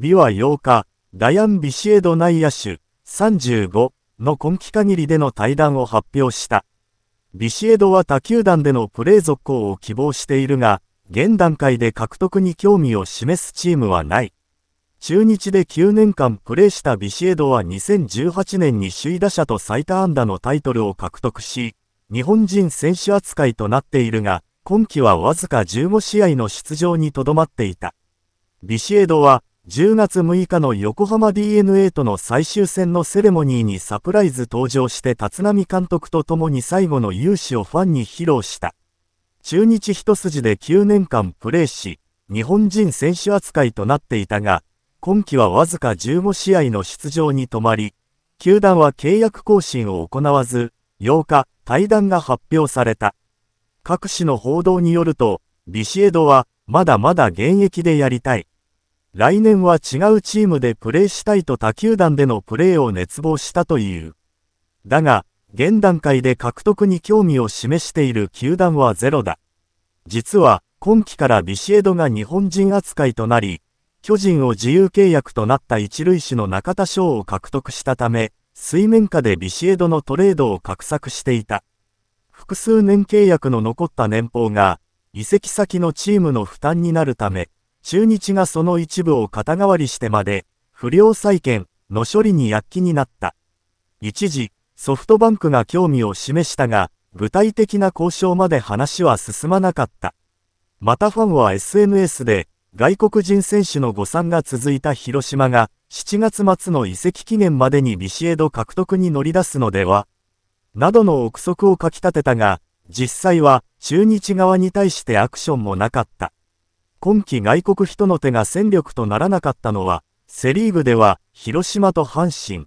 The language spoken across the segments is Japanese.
ビは8日、ダヤン・ビシエド・ナイアシ35の今季限りでの対談を発表した。ビシエドは他球団でのプレー続行を希望しているが、現段階で獲得に興味を示すチームはない。中日で9年間プレーしたビシエドは2018年に首位打者と最多安打のタイトルを獲得し、日本人選手扱いとなっているが、今季はわずか15試合の出場にとどまっていた。ビシエドは、10月6日の横浜 DeNA との最終戦のセレモニーにサプライズ登場して立浪監督と共に最後の勇姿をファンに披露した。中日一筋で9年間プレーし、日本人選手扱いとなっていたが、今季はわずか15試合の出場に止まり、球団は契約更新を行わず、8日、対談が発表された。各紙の報道によると、ビシエドは、まだまだ現役でやりたい。来年は違うチームでプレーしたいと他球団でのプレーを熱望したという。だが、現段階で獲得に興味を示している球団はゼロだ。実は、今季からビシエドが日本人扱いとなり、巨人を自由契約となった一塁手の中田翔を獲得したため、水面下でビシエドのトレードを画策していた。複数年契約の残った年俸が、移籍先のチームの負担になるため、中日がその一部を肩代わりしてまで、不良債権の処理に躍起になった。一時、ソフトバンクが興味を示したが、具体的な交渉まで話は進まなかった。またファンは SNS で、外国人選手の誤算が続いた広島が、7月末の移籍期限までにビシエド獲得に乗り出すのではなどの憶測をかきたてたが、実際は中日側に対してアクションもなかった。今季外国人の手が戦力とならなかったのは、セリーグでは広島と阪神、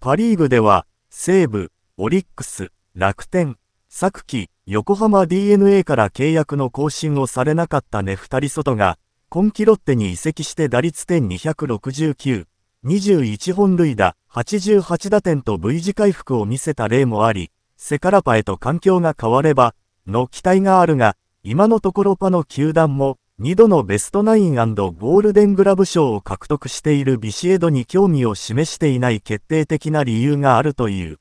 パリーグでは西武、オリックス、楽天、昨季、横浜 DNA から契約の更新をされなかったネフタリソトが、今季ロッテに移籍して打率点269、21本塁打、88打点と V 字回復を見せた例もあり、セカラパへと環境が変われば、の期待があるが、今のところパの球団も、2度のベストナインゴールデングラブ賞を獲得しているビシエドに興味を示していない決定的な理由があるという。